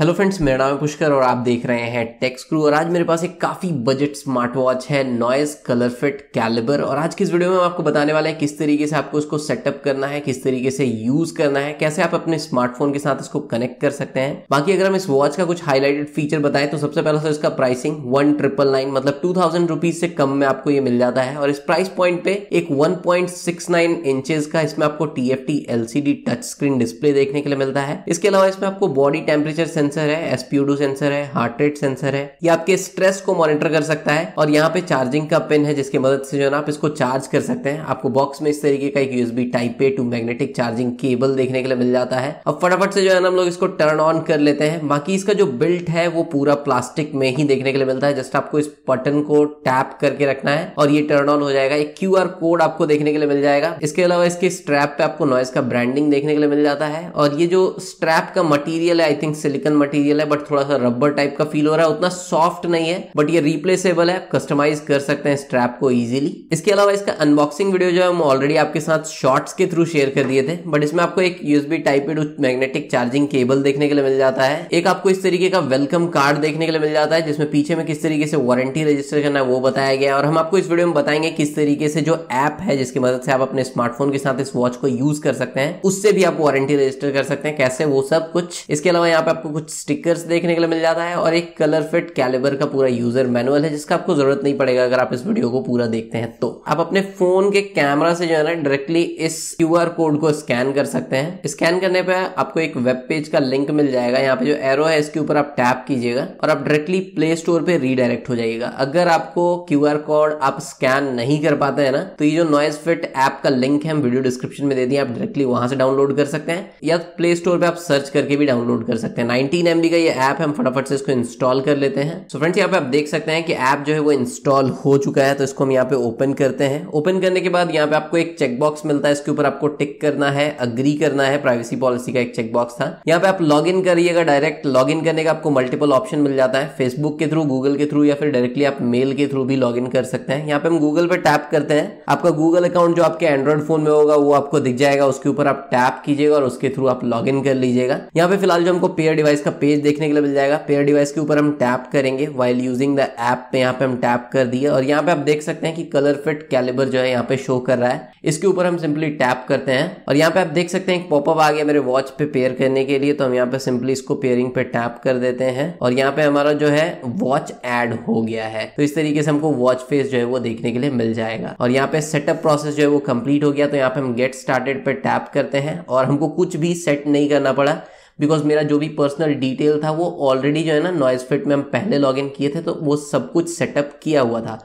hello friends मेरा नाम है पुष्कर और आप देख रहे हैं टेक्स क्रू और आज मेरे पास एक काफ़ी बजट स्मार्ट वॉच है नॉइस कलर फिट कैलिबर और आज की इस वीडियो में हम आपको बताने वाले हैं किस तरीके से आपको इसको सेटअप करना है किस तरीके से यूज़ करना है कैसे आप अपने स्मार्टफोन के साथ इसको कनेक्ट कर सकते हैं बाकी अगर हम इस वॉच का कुछ हाईलाइटेड फीचर बताएं तो सबसे पहला तो इसका प्राइसिंग वन ट्रिपल नाइन मतलब टू थाउजेंड रुपीज से कम में आपको ये मिल जाता है और इस प्राइस पॉइंट पे एक one point six nine inches का इसमें आपको T F T LCD touch screen display देखने के लिए मिलता है इसके अलावा इसमें आपको बॉडी टेम्परेचर सेंस सेंसर है एसपीओ सेंसर है हार्ट रेट सेंसर है ये आपके स्ट्रेस को मॉनिटर कर सकता है और यहाँ पे चार्जिंग का पिन है जिसकी मदद से जो है ना आप इसको चार्ज कर सकते हैं आपको बॉक्स में इस तरीके का एक USB type A to magnetic charging cable देखने के लिए मिल जाता है अब फटाफट से जो है ना हम लोग इसको टर्न ऑन कर लेते हैं बाकी इसका जो बिल्ट है वो पूरा प्लास्टिक में ही देखने के लिए मिलता है जस्ट आपको इस बटन को टैप करके रखना है और ये टर्न ऑन हो जाएगा एक क्यू कोड आपको देखने के लिए मिल जाएगा इसके अलावा इसके स्ट्रैप पे आपको नॉइस का ब्रांडिंग देखने के लिए मिल जाता है और ये जो स्ट्रैप का मटीरियल है आई थिंक सिलिकन मटेरियल है बट थोड़ा सा रबर टाइप का फील हो रहा है उतना सॉफ्ट नहीं है बट ये रिप्लेसेबल है कस्टमाइज कर सकते हैं स्ट्रैप को इजीली इसके अलावा इसका अनबॉक्सिंग वीडियो जो है हम ऑलरेडी आपके साथ शॉर्ट्स के थ्रू शेयर कर दिए थे बट इसमें आपको एक USB type magnetic charging cable देखने के लिए मिल जाता है एक आपको इस तरीके का वेलकम कार्ड देखने के लिए मिल जाता है जिसमें पीछे में किस तरीके से वारंटी रजिस्टर करना है वो बताया गया और हम आपको इस वीडियो में बताएंगे किस तरीके से जो ऐप है जिसकी मदद से आप अपने स्मार्टफोन के साथ इस वॉच को यूज कर सकते हैं उससे भी आप वारंटी रजिस्टर कर सकते हैं कैसे वो सब कुछ इसके अलावा यहाँ पे आपको कुछ स्टिकर्स देखने के लिए मिल जाता है और एक कलर फिट कैलिबर का पूरा यूजर मैनुअल है जिसका आपको जरूरत नहीं पड़ेगा अगर आप इस वीडियो को पूरा देखते हैं तो आप अपने फोन के कैमरा से जो है ना डायरेक्टली इस क्यू कोड को स्कैन कर सकते हैं स्कैन करने पर आपको एक वेब पेज का लिंक मिल जाएगा यहाँ पे जो एरो है इसके ऊपर आप टैप कीजिएगा और आप डायरेक्टली प्ले स्टोर पे रीडायरेक्ट हो जाएगा अगर आपको क्यू कोड आप स्कैन नहीं कर पाते हैं ना तो ये जो नॉइज फिट ऐप का लिंक है हम वीडियो डिस्क्रिप्शन में दे दिए आप डायरेक्टली वहां से डाउनलोड कर सकते हैं या प्ले स्टोर पे आप सर्च करके भी डाउनलोड कर सकते हैं नाइनटीन एम का ये ऐप है हम फटाफट से इसको इंस्टॉल कर लेते हैं सो फ्रेंड्स यहाँ पे आप देख सकते हैं कि ऐप जो है वो इंस्टॉल हो चुका है तो इसको हम यहाँ पे ओपन करते हैं ओपन करने के बाद यहाँ पे आपको एक चेकबॉक्स मिलता है इसके ऊपर आपको टिक करना है अग्री करना है प्राइवेसी पॉलिसी का एक चेकबॉक्स था यहाँ पे आप लॉग इन करिएगा डायरेक्ट लॉग इन करने का आपको मल्टीपल ऑप्शन मिल जाता है फेसबुक के थ्रू गूगल के थ्रू या फिर डायरेक्टली आप मेल के थ्रू भी लॉग इन कर सकते हैं यहाँ पे हम गूगल पे टैप करते हैं आपका गूगल अकाउंट जो आपके एंड्रॉइड फोन में होगा वो आपको दिख जाएगा उसके ऊपर आप टैप कीजिएगा और उसके थ्रू आप लॉग इन कर लीजिएगा यहाँ पे फिलहाल जो हमको पेयर डिवाइस डिवाइस का पेज देखने के लिए मिल जाएगा पेयर डिवाइस के ऊपर हम टैप करेंगे वाइल यूजिंग द ऐप पे यहाँ पे हम टैप कर दिए और यहाँ पे आप देख सकते हैं कि कलर फिट कैलिबर जो है यहाँ पे शो कर रहा है इसके ऊपर हम सिंपली टैप करते हैं और यहाँ पे आप देख सकते हैं पॉपअप आ गया मेरे वॉच पे पेयर करने के लिए तो हम यहाँ पे सिंपली इसको पेयरिंग पे टैप कर देते हैं और यहाँ पे हमारा जो है वॉच एड हो गया है तो इस तरीके से हमको वॉच फेस जो है वो देखने के लिए मिल जाएगा और यहाँ पे सेटअप प्रोसेस जो है वो कंप्लीट हो गया तो यहाँ पे हम गेट स्टार्टेड पे टैप करते हैं और हमको कुछ भी सेट नहीं करना पड़ा बिकॉज मेरा जो भी पर्सनल डिटेल था वो ऑलरेडी जो है ना नॉइज फिट में हम पहले लॉग इन किए थे तो वो सब कुछ सेटअप किया हुआ था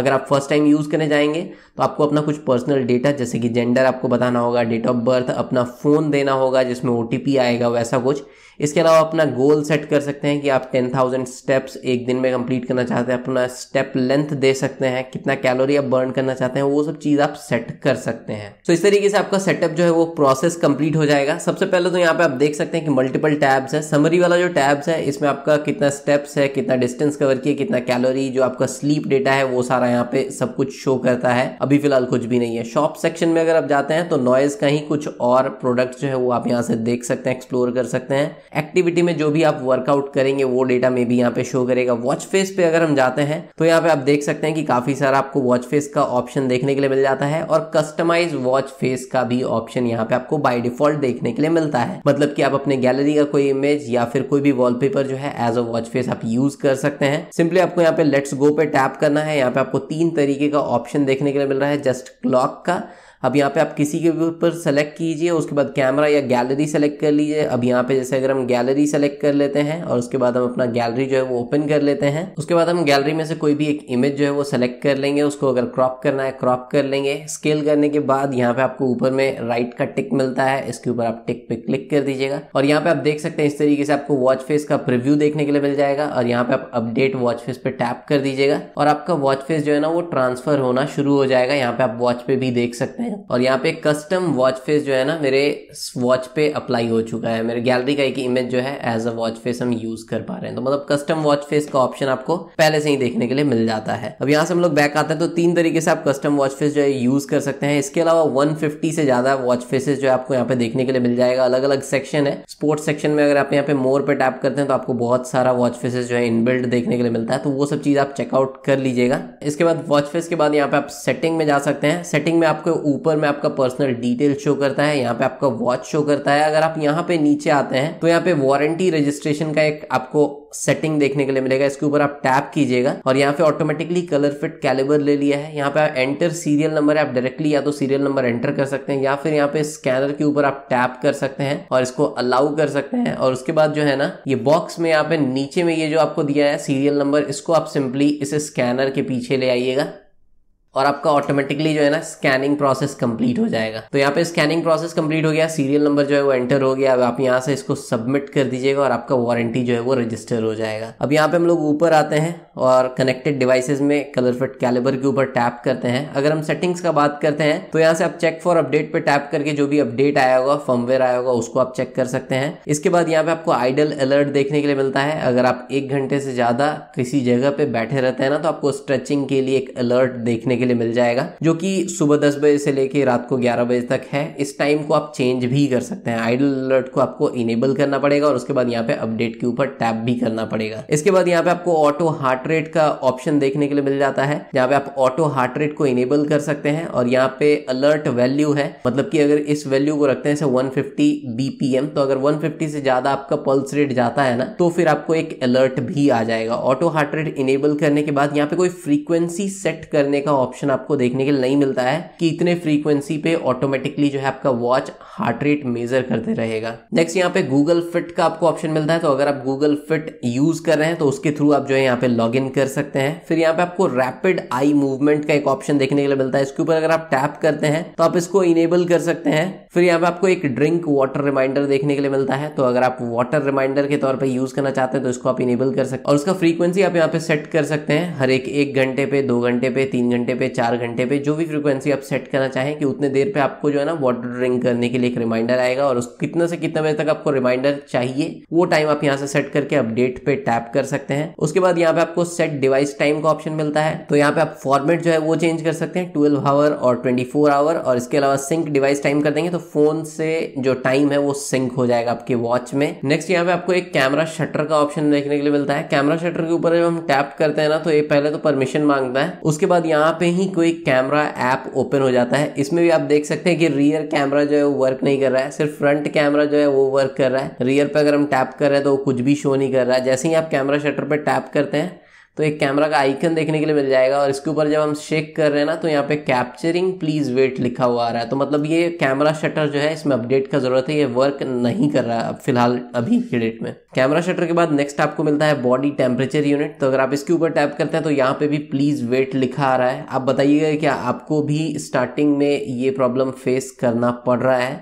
अगर आप फर्स्ट टाइम यूज़ करने जाएंगे तो आपको अपना कुछ पर्सनल डेटा जैसे कि जेंडर आपको बताना होगा डेट ऑफ बर्थ अपना फ़ोन देना होगा जिसमें ओ आएगा वैसा कुछ इसके अलावा अपना गोल सेट कर सकते हैं कि आप टेन थाउजेंड स्टेप्स एक दिन में कंप्लीट करना चाहते हैं अपना स्टेप लेंथ दे सकते हैं कितना कैलोरी आप बर्न करना चाहते हैं वो सब चीज़ आप सेट कर सकते हैं तो so, इस तरीके से आपका सेटअप जो है वो प्रोसेस कंप्लीट हो जाएगा सबसे पहले तो यहाँ पे आप देख सकते हैं कि मल्टीपल टैब्स है समरी वाला जो टैब्स है इसमें आपका कितना स्टेप्स है कितना डिस्टेंस कवर किया कितना कैलोरी जो आपका स्लीप डेटा है वो सारा यहाँ पे सब कुछ शो करता है अभी फिलहाल कुछ भी नहीं है शॉप सेक्शन में अगर आप जाते हैं तो नॉइज का ही कुछ और प्रोडक्ट जो है वो आप यहाँ से देख सकते हैं एक्सप्लोर कर सकते हैं एक्टिविटी में जो भी आप वर्कआउट करेंगे वो डेटा में भी यहाँ पे शो करेगा वॉच फेस पे अगर हम जाते हैं तो यहाँ पे आप देख सकते हैं कि काफी सारा आपको वॉच फेस का ऑप्शन देखने के लिए मिल जाता है और कस्टमाइज वॉच फेस का भी ऑप्शन यहाँ पे आपको बाय डिफॉल्ट देखने के लिए मिलता है मतलब कि आप अपने गैलरी का कोई इमेज या फिर कोई भी वॉलपेपर जो है एज अ वॉच फेस आप यूज कर सकते हैं सिंपली आपको यहाँ पे लेट्स गो पे टैप करना है यहाँ पे आपको तीन तरीके का ऑप्शन देखने के लिए मिल रहा है जस्ट क्लॉक का अब यहाँ पे आप किसी के भी ऊपर सेलेक्ट कीजिए उसके बाद कैमरा या गैलरी सेलेक्ट कर लीजिए अब यहाँ पे जैसे अगर हम गैलरी सेलेक्ट कर लेते हैं और उसके बाद हम अपना गैलरी जो है वो ओपन कर लेते हैं उसके बाद हम गैलरी में से कोई भी एक इमेज जो है वो सेलेक्ट कर लेंगे उसको अगर क्रॉप करना है क्रॉप कर लेंगे स्केल करने के बाद यहाँ पे आपको ऊपर में राइट का टिक मिलता है इसके ऊपर आप टिक पे क्लिक कर दीजिएगा और यहाँ पे आप देख सकते हैं इस तरीके से आपको वॉच फेस का प्रिव्यू देखने के लिए मिल जाएगा और यहाँ पे आप अपडेट वॉच फेस पे टैप कर दीजिएगा और आपका वॉच फेस जो है ना वो ट्रांसफर होना शुरू हो जाएगा यहाँ पे आप वॉच पे भी देख सकते हैं जाएगा और यहाँ पे कस्टम वॉच फेस जो है ना मेरे वॉच पे अप्लाई हो चुका है मेरे गैलरी का एक इमेज जो है एज अ वॉच फेस हम यूज कर पा रहे हैं तो मतलब कस्टम वॉच फेस का ऑप्शन आपको पहले से ही देखने के लिए मिल जाता है अब यहाँ से हम लोग बैक आते हैं तो तीन तरीके से आप कस्टम वॉच फेस जो है यूज कर सकते हैं इसके अलावा वन से ज्यादा वॉच फेसेस जो है आपको यहाँ पे देखने के लिए मिल जाएगा अलग अलग सेक्शन है स्पोर्ट्स सेक्शन में अगर आप यहाँ पे मोर पे टैप करते हैं तो आपको बहुत सारा वॉच फेसेस जो है इनबिल्ट देखने के लिए मिलता है तो वो सब चीज आप चेकआउट कर लीजिएगा इसके बाद वॉच फेस के बाद यहाँ पे आप सेटिंग में जा सकते हैं सेटिंग में आपको ऊपर में आपका पर्सनल डिटेल शो करता है यहाँ पे आपका वॉच शो करता है अगर आप यहाँ पे नीचे आते हैं तो यहाँ पे वारंटी रजिस्ट्रेशन का एक आपको सेटिंग देखने के लिए मिलेगा इसके ऊपर आप टैप कीजिएगा और यहाँ पे ऑटोमेटिकली कलर फिट कैलिबर ले लिया है यहाँ पे आप एंटर सीरियल नंबर आप डायरेक्टली या तो सीरियल नंबर एंटर कर सकते हैं या फिर यहाँ पे स्कैनर के ऊपर आप टैप कर सकते हैं और इसको अलाउ कर सकते हैं और उसके बाद जो है ना ये बॉक्स में यहाँ पे नीचे में ये जो आपको दिया है सीरियल नंबर इसको आप सिंपली इसे स्कैनर के पीछे ले आइएगा और आपका ऑटोमेटिकली जो है ना स्कैनिंग प्रोसेस कंप्लीट हो जाएगा तो यहाँ पे स्कैनिंग प्रोसेस कंप्लीट हो गया सीरियल नंबर जो है वो एंटर हो गया अब आप यहाँ से इसको सबमिट कर दीजिएगा और आपका वारंटी जो है वो रजिस्टर हो जाएगा अब यहाँ पे हम लोग ऊपर आते हैं और कनेक्टेड डिवाइसेज में कलर फिट कैलिबर के ऊपर टैप करते हैं अगर हम सेटिंग्स का बात करते हैं तो यहाँ से आप चेक फॉर अपडेट पे टैप करके जो भी अपडेट आया होगा फर्मवेयर आया होगा उसको आप चेक कर सकते हैं इसके बाद यहाँ पे आपको आइडल अलर्ट देखने के लिए मिलता है अगर आप एक घंटे से ज्यादा किसी जगह पे बैठे रहते हैं ना तो आपको स्ट्रेचिंग के लिए एक अलर्ट देखने के लिए मिल जाएगा जो कि सुबह दस बजे से लेकर रात को ग्यारह बजे तक है इस टाइम को आप चेंज भी कर सकते हैं आइडल अलर्ट को आपको इनेबल करना पड़ेगा और उसके बाद यहाँ पे अपडेट के ऊपर टैप भी करना पड़ेगा इसके बाद यहाँ पे आपको ऑटो हार्ट रेट का ऑप्शन देखने के लिए मिल जाता है जहाँ पे आप ऑटो हार्ट रेट को इनेबल कर सकते हैं और यहाँ पे अलर्ट वैल्यू है मतलब कि अगर इस वैल्यू को रखते हैं वन फिफ्टी बीपीएम तो अगर वन से ज्यादा आपका पल्स रेट जाता है ना तो फिर आपको एक अलर्ट भी आ जाएगा ऑटो हार्ट रेट इनेबल करने के बाद यहाँ पे कोई फ्रीक्वेंसी सेट करने का ऑप्शन ऑप्शन आपको देखने के लिए नहीं मिलता है कि इतने फ्रीक्वेंसी पे ऑटोमेटिकली जो है आपका वॉच हार्ट रेट मेजर करते रहेगा नेक्स्ट यहाँ पे गूगल फिट का आपको ऑप्शन मिलता है तो अगर आप गूगल फिट यूज कर रहे हैं तो उसके थ्रू आप जो है यहाँ पे लॉग इन कर सकते हैं फिर यहाँ पे आपको रैपिड आई मूवमेंट का एक ऑप्शन देखने के लिए मिलता है इसके ऊपर अगर आप टैप करते हैं तो आप इसको इनेबल कर सकते हैं फिर यहाँ पे आपको एक ड्रिंक वाटर रिमाइंडर देखने के लिए मिलता है तो अगर आप वाटर रिमाइंडर के तौर पर यूज करना चाहते हैं तो इसको आप इनेबल कर सकते हैं और उसका फ्रीक्वेंसी आप यहाँ पे सेट कर सकते हैं हर एक एक घंटे पे दो घंटे पे तीन घंटे पे चार घंटे पे जो भी फ्रीक्वेंसी आप सेट करना चाहें कि उतने देर पे आपको जो है ना वाटर ड्रिंक करने के लिए एक रिमाइंडर आएगा और उस कितने से कितने बजे तक आपको रिमाइंडर चाहिए वो टाइम आप यहाँ से सेट करके अपडेट पे टैप कर सकते हैं उसके बाद यहाँ पे आपको सेट डिवाइस टाइम का ऑप्शन मिलता है तो यहाँ पे आप फॉर्मेट जो है वो चेंज कर सकते हैं ट्वेल्व आवर और ट्वेंटी आवर और इसके अलावा सिंक डिवाइस टाइम कर देंगे तो फोन से जो टाइम है वो सिंक हो जाएगा आपके वॉच में नेक्स्ट यहाँ पे आपको एक कैमरा शटर का ऑप्शन देखने के लिए मिलता है कैमरा शटर के ऊपर जब हम टैप करते हैं ना तो ये पहले तो परमिशन मांगता है उसके बाद यहाँ पे ही कोई कैमरा ऐप ओपन हो जाता है इसमें भी आप देख सकते हैं कि रियर कैमरा जो है वो वर्क नहीं कर रहा है सिर्फ फ्रंट कैमरा जो है वो वर्क कर रहा है रियर पे अगर हम टैप कर रहे हैं तो कुछ भी शो नहीं कर रहा है जैसे ही आप कैमरा शटर पर टैप करते हैं तो एक कैमरा का आइकन देखने के लिए मिल जाएगा और इसके ऊपर जब हम शेक कर रहे हैं ना तो यहाँ पे कैप्चरिंग प्लीज़ वेट लिखा हुआ आ रहा है तो मतलब ये कैमरा शटर जो है इसमें अपडेट का ज़रूरत है ये वर्क नहीं कर रहा है फिलहाल अभी के डेट में कैमरा शटर के बाद नेक्स्ट आपको मिलता है बॉडी टेम्परेचर यूनिट तो अगर आप इसके ऊपर टैप करते हैं तो यहाँ पे भी प्लीज़ वेट लिखा आ रहा है आप बताइएगा क्या आपको भी स्टार्टिंग में ये प्रॉब्लम फेस करना पड़ रहा है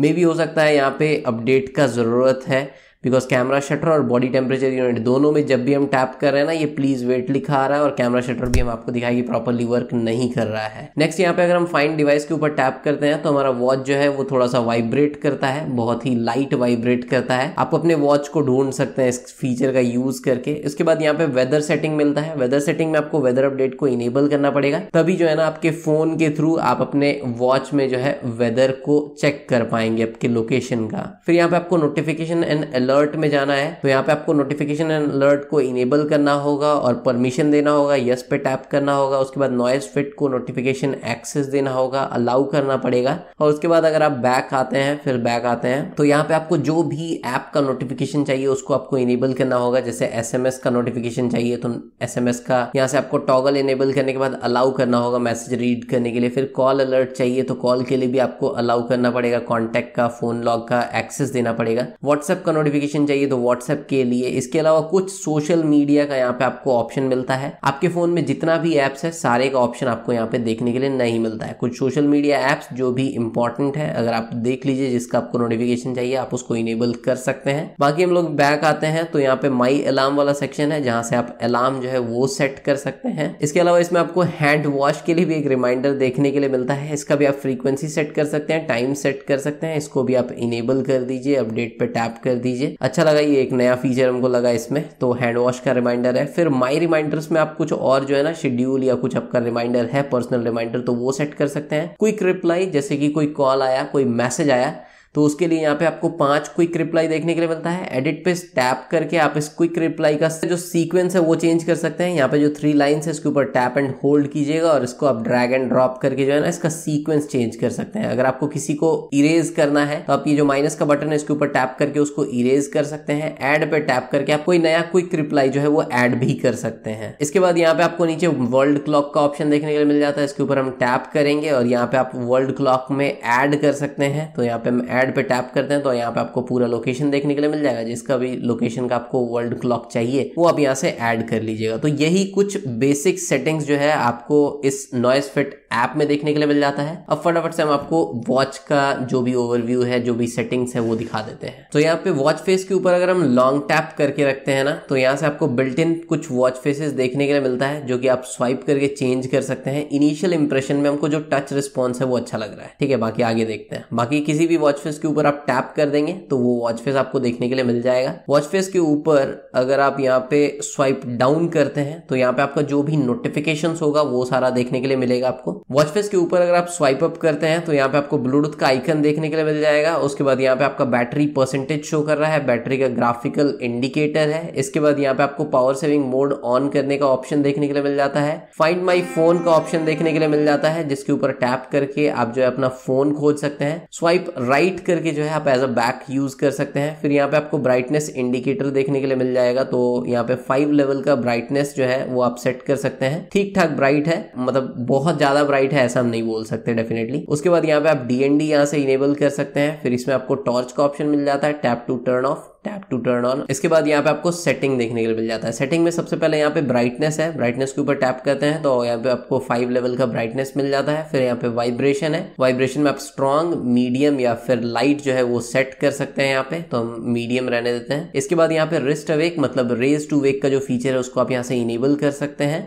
मे भी हो सकता है यहाँ पे अपडेट का ज़रूरत है बिकॉज कैमरा शटर और बॉडी टेम्परेचर यूनिट दोनों में जब भी हम टैप कर रहे हैं ना ये प्लीज वेट लिखा आ रहा है और कैमरा शटर भी हम आपको दिखाएगी प्रॉपरली वर्क नहीं कर रहा है नेक्स्ट यहाँ पे अगर हम फाइन डिवाइस के ऊपर टैप करते हैं तो हमारा वॉच जो है वो थोड़ा सा वाइब्रेट करता है बहुत ही लाइट वाइब्रेट करता है आप अपने वॉच को ढूंढ सकते हैं इस फीचर का यूज करके इसके बाद यहाँ पे वेदर सेटिंग मिलता है वेदर सेटिंग में आपको वेदर अपडेट को इनेबल करना पड़ेगा तभी जो है ना आपके फोन के थ्रू आप अपने वॉच में जो है वेदर को चेक कर पाएंगे आपके लोकेशन का फिर यहाँ पे आपको नोटिफिकेशन एंड अलर्ट में जाना है तो यहाँ पे आपको नोटिफिकेशन एंड अलर्ट को इनेबल करना होगा और परमिशन देना होगा यस पे टैप करना होगा उसके बाद नॉइज फिट को नोटिफिकेशन एक्सेस देना होगा अलाउ करना पड़ेगा और उसके बाद अगर आप बैक आते हैं फिर बैक आते हैं तो यहाँ पे आपको जो भी ऐप का नोटिफिकेशन चाहिए उसको आपको इनेबल करना होगा जैसे एस का नोटिफिकेशन चाहिए तो एस का यहाँ से आपको टॉगल इनेबल करने के बाद अलाउ करना होगा मैसेज रीड करने के लिए फिर कॉल अलर्ट चाहिए तो कॉल के लिए भी आपको अलाउ करना पड़ेगा कॉन्टेक्ट का फोन लॉग का एक्सेस देना पड़ेगा व्हाट्सएप का नोटिफिकेशन नोटिफिकेशन चाहिए तो व्हाट्सएप के लिए इसके अलावा कुछ सोशल मीडिया का यहाँ पे आपको ऑप्शन मिलता है आपके फोन में जितना भी एप्स है सारे का ऑप्शन आपको यहाँ पे देखने के लिए नहीं मिलता है कुछ सोशल मीडिया एप्स जो भी इंपॉर्टेंट है अगर आप देख लीजिए जिसका आपको नोटिफिकेशन चाहिए आप उसको इनेबल कर सकते हैं बाकी हम लोग बैक आते हैं तो यहाँ पे माई अलार्म वाला सेक्शन है जहां से आप अलार्म जो है वो सेट कर सकते हैं इसके अलावा इसमें आपको हैंड वॉश के लिए भी एक रिमाइंडर देखने के लिए मिलता है इसका भी आप फ्रीक्वेंसी सेट कर सकते हैं टाइम सेट कर सकते हैं इसको भी आप इनेबल कर दीजिए अपडेट पर टैप कर दीजिए अच्छा लगा ये एक नया फीचर हमको लगा इसमें तो हैंड वॉश का रिमाइंडर है फिर माई रिमाइंडर्स में आप कुछ और जो है ना शेड्यूल या कुछ आपका रिमाइंडर है पर्सनल रिमाइंडर तो वो सेट कर सकते हैं क्विक रिप्लाई जैसे कि कोई कॉल आया कोई मैसेज आया तो उसके लिए यहाँ पे आपको पांच क्विक रिप्लाई देखने के लिए मिलता है एडिट पे टैप करके आप इस क्विक रिप्लाई का जो सीक्वेंस है वो चेंज कर सकते हैं यहाँ पे जो थ्री लाइन्स है इसके ऊपर टैप एंड होल्ड कीजिएगा और इसको आप ड्रैग एंड ड्रॉप करके जो है ना इसका सीक्वेंस चेंज कर सकते हैं अगर आपको किसी को इरेज करना है तो आप ये जो माइनस का बटन है इसके ऊपर टैप करके उसको इरेज कर सकते हैं एड पे टैप करके आप कोई नया क्विक रिप्लाई जो है वो एड भी कर सकते हैं इसके बाद यहाँ पे आपको नीचे वर्ल्ड क्लॉक का ऑप्शन देखने के लिए मिल जाता है इसके ऊपर हम टैप करेंगे और यहाँ पे आप वर्ल्ड क्लॉक में एड कर सकते हैं तो यहाँ पे हम ऐड पे टैप करते हैं तो यहाँ पे आपको पूरा लोकेशन देखने के लिए मिल जाएगा जिसका भी लोकेशन का आपको वर्ल्ड क्लॉक चाहिए वो आप यहाँ से ऐड कर लीजिएगा तो यही कुछ बेसिक सेटिंग्स जो है आपको इस नॉइस फिट ऐप में देखने के लिए मिल जाता है अब फटाफट से हम आपको वॉच का जो भी ओवरव्यू है जो भी सेटिंग्स है वो दिखा देते हैं तो यहाँ पे वॉच फेस के ऊपर अगर हम लॉन्ग टैप करके रखते हैं ना तो यहाँ से आपको बिल्ट इन कुछ वॉच फेसेस देखने के लिए मिलता है जो कि आप स्वाइप करके चेंज कर सकते हैं इनिशियल इंप्रेशन में हमको जो टच रिस्पॉन्स है वो अच्छा लग रहा है ठीक है बाकी आगे देखते हैं बाकी किसी भी वॉच फेस फेस के ऊपर आप टैप कर देंगे तो वो वॉच फेस आपको देखने के लिए मिल जाएगा वॉच फेस के ऊपर अगर आप यहाँ पे स्वाइप डाउन करते हैं तो यहाँ पे आपका जो भी नोटिफिकेशन होगा वो सारा देखने के लिए मिलेगा आपको वॉच फेस के ऊपर अगर आप स्वाइप अप करते हैं तो यहाँ पे आपको ब्लूटूथ का आइकन देखने के लिए मिल जाएगा उसके बाद यहाँ पे आपका बैटरी परसेंटेज शो कर रहा है बैटरी का ग्राफिकल इंडिकेटर है इसके बाद यहाँ पे आपको पावर सेविंग मोड ऑन करने का ऑप्शन देखने के लिए मिल जाता है फाइंड माई फोन का ऑप्शन देखने के लिए मिल जाता है जिसके ऊपर टैप करके आप जो है अपना फोन खोज सकते हैं स्वाइप राइट लाइट करके जो है आप एज अ बैक यूज़ कर सकते हैं फिर यहाँ पे आपको ब्राइटनेस इंडिकेटर देखने के लिए मिल जाएगा तो यहाँ पे फाइव लेवल का ब्राइटनेस जो है वो आप सेट कर सकते हैं ठीक ठाक ब्राइट है मतलब बहुत ज़्यादा ब्राइट है ऐसा हम नहीं बोल सकते डेफिनेटली उसके बाद यहाँ पे आप डी एन डी यहाँ से इनेबल कर सकते हैं फिर इसमें आपको टॉर्च का ऑप्शन मिल जाता है tap to turn off tap to turn on इसके बाद यहाँ पे आपको सेटिंग देखने के लिए मिल जाता है सेटिंग में सबसे पहले यहाँ पे ब्राइटनेस है ब्राइटनेस के ऊपर टैप करते हैं तो यहाँ पे आपको फाइव लेवल का ब्राइटनेस मिल जाता है फिर यहाँ पे वाइब्रेशन है वाइब्रेशन में आप स्ट्रॉन्ग मीडियम या फिर लाइट जो है वो सेट कर सकते हैं यहाँ पे तो हम मीडियम रहने देते हैं इसके बाद यहाँ पे रिस्ट अवेक मतलब रेज टू वेक का जो फीचर है उसको आप यहाँ से इनेबल कर सकते हैं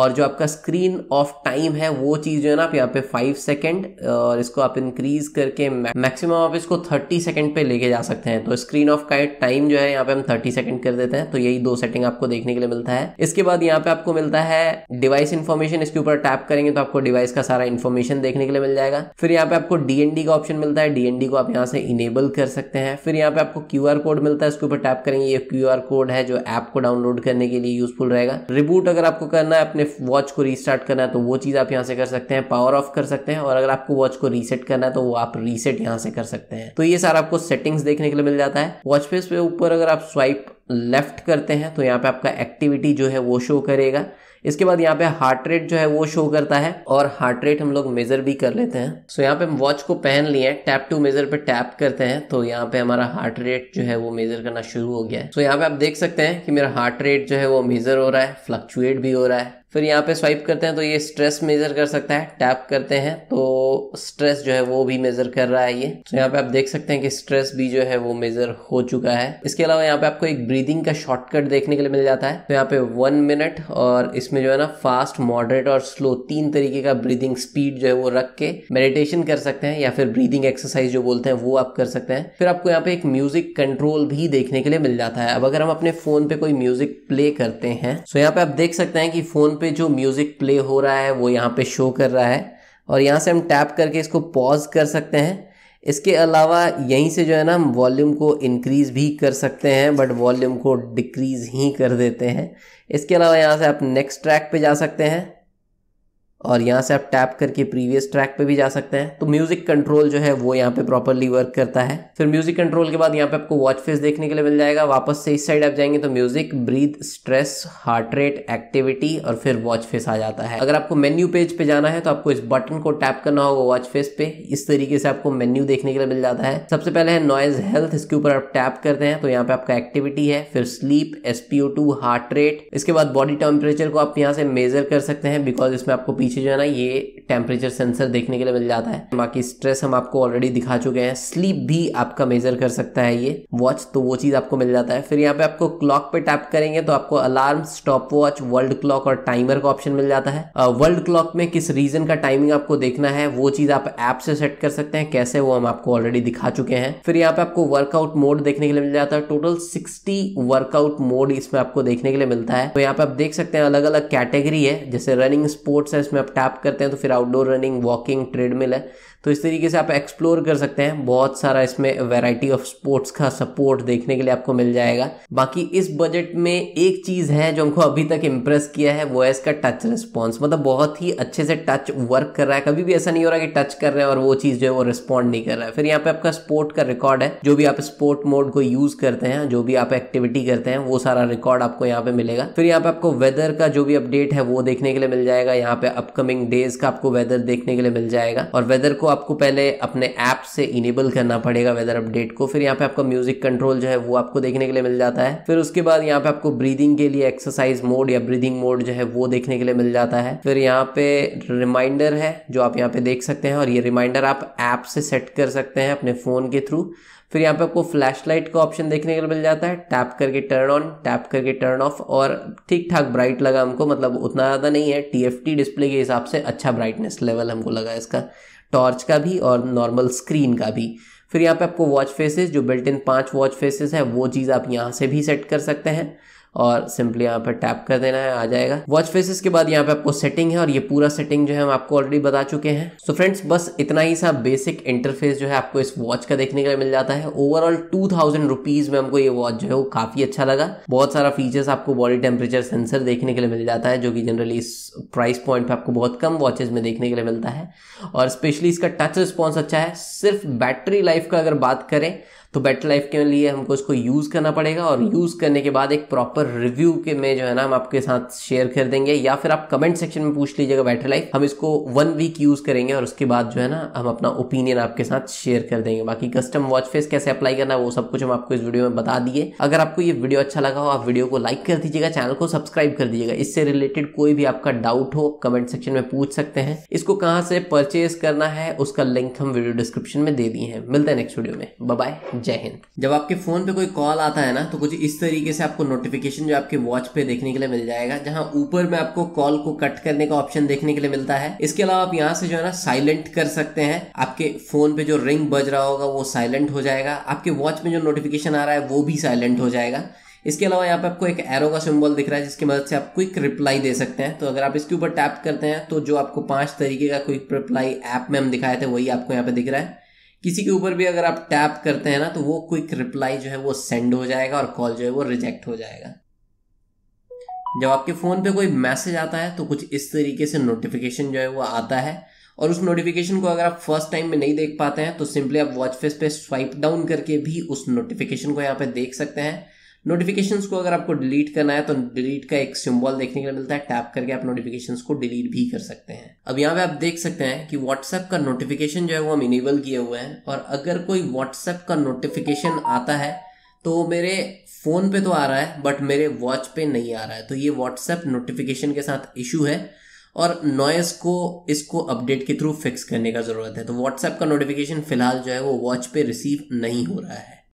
और जो आपका स्क्रीन ऑफ टाइम है वो चीज़ जो है ना आप यहाँ पे फाइव सेकेंड और इसको आप इंक्रीज करके मैक्सिमम आप इसको थर्टी सेकेंड पे लेके जा सकते हैं तो स्क्रीन ऑफ का टाइम जो है यहाँ पे हम थर्टी सेकेंड कर देते हैं तो यही दो सेटिंग आपको देखने के लिए मिलता है इसके बाद यहाँ पे आपको मिलता है डिवाइस इन्फॉर्मेशन इसके ऊपर टैप करेंगे तो आपको डिवाइस का सारा इन्फॉर्मेशन देखने के लिए मिल जाएगा फिर यहाँ पे आपको डीएनडी का ऑप्शन मिलता है डीएनडी को आप यहाँ से इनेबल कर सकते हैं फिर यहाँ पे आपको क्यू कोड मिलता है इसके ऊपर टैप करेंगे ये क्यू कोड है जो ऐप को डाउनलोड करने के लिए यूजफुल रहेगा रिबूट अगर आपको करना है अपने सिर्फ वॉच को रीस्टार्ट करना है तो वो चीज़ आप यहाँ से कर सकते हैं पावर ऑफ कर सकते हैं और अगर आपको वॉच को रीसेट करना है तो वो आप रीसेट यहाँ से कर सकते हैं तो ये सारा आपको सेटिंग्स देखने के लिए मिल जाता है वॉच फेस पे ऊपर अगर आप स्वाइप लेफ्ट करते हैं तो यहाँ पे आपका एक्टिविटी जो है वो शो करेगा इसके बाद यहाँ पे हार्ट रेट जो है वो शो करता है और हार्ट रेट हम लोग मेजर भी कर लेते हैं सो so, यहाँ पे हम वॉच को पहन लिए हैं टैप टू मेजर पे टैप करते हैं तो यहाँ पे हमारा हार्ट रेट जो है वो मेजर करना शुरू हो गया है सो so, यहाँ पे आप देख सकते हैं कि मेरा हार्ट रेट जो है वो मेजर हो रहा है फ्लक्चुएट भी हो रहा है फिर यहाँ पे स्वाइप करते हैं तो ये स्ट्रेस मेजर कर सकता है टैप करते हैं तो स्ट्रेस जो है वो भी मेजर कर रहा है ये तो यहाँ पे आप देख सकते हैं कि स्ट्रेस भी जो है वो मेजर हो चुका है इसके अलावा यहाँ पे आपको एक ब्रीदिंग का शॉर्टकट देखने के लिए मिल जाता है तो यहाँ पे वन मिनट और इसमें जो है ना फास्ट मॉडरेट और स्लो तीन तरीके का ब्रीदिंग स्पीड जो है वो रख के मेडिटेशन कर सकते हैं या फिर ब्रीदिंग एक्सरसाइज जो बोलते हैं वो आप कर सकते हैं फिर आपको यहाँ पे एक म्यूजिक कंट्रोल भी देखने के लिए मिल जाता है अब अगर हम अपने फोन पे कोई म्यूजिक प्ले करते हैं तो यहाँ पे आप देख सकते हैं कि फोन पे पे जो म्यूज़िक प्ले हो रहा है वो यहाँ पे शो कर रहा है और यहाँ से हम टैप करके इसको पॉज कर सकते हैं इसके अलावा यहीं से जो है ना हम वॉल्यूम को इंक्रीज़ भी कर सकते हैं बट वॉल्यूम को डिक्रीज़ ही कर देते हैं इसके अलावा यहाँ से आप नेक्स्ट ट्रैक पे जा सकते हैं और यहाँ से आप टैप करके प्रीवियस ट्रैक पे भी जा सकते हैं तो म्यूजिक कंट्रोल जो है वो यहाँ पे प्रॉपरली वर्क करता है फिर म्यूजिक कंट्रोल के बाद यहाँ पे आपको वॉच फेस देखने के लिए मिल जाएगा वापस से इस साइड आप जाएंगे तो music breathe stress heart rate activity और फिर वॉच फेस आ जाता है अगर आपको मेन्यू पेज पे जाना है तो आपको इस बटन को टैप करना होगा वॉच फेस पे इस तरीके से आपको मेन्यू देखने के लिए मिल जाता है सबसे पहले है नॉइज हेल्थ इसके ऊपर आप टैप करते हैं तो यहाँ पे आपका एक्टिविटी है फिर स्लीप एसपीओ हार्ट रेट इसके बाद बॉडी टेम्परेचर को आप यहाँ से मेजर कर सकते हैं बिकॉज इसमें आपको पीछे पीछे जो है ना ये टेम्परेचर सेंसर देखने के लिए मिल जाता है बाकी स्ट्रेस हम आपको ऑलरेडी दिखा चुके हैं स्लीप भी आपका मेजर कर सकता है ये वॉच तो वो चीज आपको मिल जाता है फिर यहाँ पे आपको क्लॉक पे टैप करेंगे तो आपको alarm stopwatch world clock और टाइमर का ऑप्शन मिल जाता है वर्ल्ड क्लॉक में किस रीजन का टाइमिंग आपको देखना है वो चीज आप ऐप से सेट कर सकते हैं कैसे वो हम आपको ऑलरेडी दिखा चुके हैं फिर यहाँ पे आपको वर्कआउट मोड देखने के लिए मिल जाता है टोटल सिक्सटी वर्कआउट मोड इसमें आपको देखने के लिए मिलता है तो यहाँ पे आप देख सकते हैं अलग अलग कैटेगरी है जैसे रनिंग स्पोर्ट्स है इसमें इसमें आप टैप करते हैं तो फिर आउटडोर रनिंग वॉकिंग ट्रेडमिल है तो इस तरीके से आप एक्सप्लोर कर सकते हैं बहुत सारा इसमें वैरायटी ऑफ स्पोर्ट्स का सपोर्ट देखने के लिए आपको मिल जाएगा बाकी इस बजट में एक चीज़ है जो हमको अभी तक इम्प्रेस किया है वो है इसका टच रिस्पॉन्स मतलब बहुत ही अच्छे से टच वर्क कर रहा है कभी भी ऐसा नहीं हो रहा कि टच कर रहे हैं और वो चीज़ जो है वो रिस्पॉन्ड नहीं कर रहा है फिर यहाँ पे आपका स्पोर्ट का रिकॉर्ड है जो भी आप स्पोर्ट मोड को यूज़ करते हैं जो भी आप एक्टिविटी करते हैं वो सारा रिकॉर्ड आपको यहाँ पे मिलेगा फिर यहाँ पे आपको वेदर का जो भी अपडेट है वो देखने के लिए मिल जाएगा यहाँ पे अपकमिंग डेज का आपको वेदर देखने के लिए मिल जाएगा और वेदर को आपको पहले अपने ऐप से इनेबल करना पड़ेगा वेदर अपडेट को फिर यहाँ पे आपका म्यूजिक कंट्रोल जो है वो आपको देखने के लिए मिल जाता है फिर उसके बाद यहाँ पे आपको ब्रीदिंग के लिए एक्सरसाइज मोड या ब्रीदिंग मोड जो है वो देखने के लिए मिल जाता है फिर यहाँ पे रिमाइंडर है जो आप यहाँ पे देख सकते हैं और ये रिमाइंडर आप ऐप से सेट कर सकते हैं अपने फ़ोन के थ्रू फिर यहाँ पे आपको फ्लैश लाइट का ऑप्शन देखने के लिए मिल जाता है टैप करके टर्न ऑन टैप करके टर्न ऑफ और ठीक ठाक ब्राइट लगा हमको मतलब उतना ज़्यादा नहीं है टी डिस्प्ले के हिसाब से अच्छा ब्राइटनेस लेवल हमको लगा इसका टॉर्च का भी और नॉर्मल स्क्रीन का भी फिर यहाँ पे आपको वॉच फेसेस जो बिल्ट इन पांच वॉच फेसेस है वो चीज़ आप यहाँ से भी सेट कर सकते हैं और सिंपली यहाँ पर टैप कर देना है आ जाएगा वॉच फेसेस के बाद यहाँ पे आपको सेटिंग है और ये पूरा सेटिंग जो है हम आपको ऑलरेडी बता चुके हैं सो so फ्रेंड्स बस इतना ही सा बेसिक इंटरफेस जो है आपको इस वॉच का देखने के लिए मिल जाता है ओवरऑल टू थाउजेंड रुपीज में हमको ये वॉच जो है वो काफी अच्छा लगा बहुत सारा फीचर्स आपको बॉडी टेम्परेचर सेंसर देखने के लिए मिल जाता है जो कि जनरली इस प्राइस पॉइंट पे आपको बहुत कम वॉचेज में देखने के लिए मिलता है और स्पेशली इसका टच रिस्पॉन्स अच्छा है सिर्फ बैटरी लाइफ का अगर बात करें तो बेटर लाइफ के लिए हमको इसको यूज़ करना पड़ेगा और यूज़ करने के बाद एक प्रॉपर रिव्यू के में जो है ना हम आपके साथ शेयर कर देंगे या फिर आप कमेंट सेक्शन में पूछ लीजिएगा बेटर लाइफ हम इसको वन वीक यूज़ करेंगे और उसके बाद जो है ना हम अपना ओपिनियन आपके साथ शेयर कर देंगे बाकी कस्टम वॉच फेस कैसे अप्लाई करना वो सब कुछ हम आपको इस वीडियो में बता दिए अगर आपको ये वीडियो अच्छा लगा हो आप वीडियो को लाइक कर दीजिएगा चैनल को सब्सक्राइब कर दीजिएगा इससे रिलेटेड कोई भी आपका डाउट हो कमेंट सेक्शन में पूछ सकते हैं इसको कहाँ से परचेज करना है उसका लिंक हम वीडियो डिस्क्रिप्शन में दे दिए हैं मिलते हैं नेक्स्ट वीडियो में बाय जय हिंद जब आपके फोन पे कोई कॉल आता है ना तो कुछ इस तरीके से आपको नोटिफिकेशन जो आपके वॉच पे देखने के लिए मिल जाएगा जहां ऊपर में आपको कॉल को कट करने का ऑप्शन देखने के लिए मिलता है इसके अलावा आप यहाँ से जो है ना साइलेंट कर सकते हैं आपके फोन पे जो रिंग बज रहा होगा वो साइलेंट हो जाएगा आपके वॉच में जो नोटिफिकेशन आ रहा है वो भी साइलेंट हो जाएगा इसके अलावा यहाँ पे आपको एक एरो का सिंबल दिख रहा है जिसकी मदद से आप क्विक रिप्लाई दे सकते हैं तो अगर आप इसके ऊपर टैप करते हैं तो जो आपको पांच तरीके का क्विक रिप्लाई ऐप में हम दिखाए थे वही आपको यहाँ पे दिख रहा है किसी के ऊपर भी अगर आप टैप करते हैं ना तो वो क्विक रिप्लाई जो है वो सेंड हो जाएगा और कॉल जो है वो रिजेक्ट हो जाएगा जब आपके फ़ोन पे कोई मैसेज आता है तो कुछ इस तरीके से नोटिफिकेशन जो है वो आता है और उस नोटिफिकेशन को अगर आप फर्स्ट टाइम में नहीं देख पाते हैं तो सिंपली आप वॉच फेस पे स्वाइप डाउन करके भी उस नोटिफिकेशन को यहाँ पे देख सकते हैं नोटिफिकेशन को अगर आपको डिलीट करना है तो डिलीट का एक सिंबल देखने के लिए मिलता है टैप करके आप नोटिफिकेशन को डिलीट भी कर सकते हैं अब यहाँ पे आप देख सकते हैं कि व्हाट्सएप का नोटिफिकेशन जो है वो हम इनेबल किए हुए हैं और अगर कोई व्हाट्सएप का नोटिफिकेशन आता है तो मेरे फ़ोन पे तो आ रहा है बट मेरे वॉच पे नहीं आ रहा है तो ये व्हाट्सएप नोटिफिकेशन के साथ इशू है और नॉइज़ को इसको अपडेट के थ्रू फिक्स करने का ज़रूरत है तो व्हाट्सएप का नोटिफिकेशन फ़िलहाल जो है वो वॉच पे रिसीव नहीं हो रहा है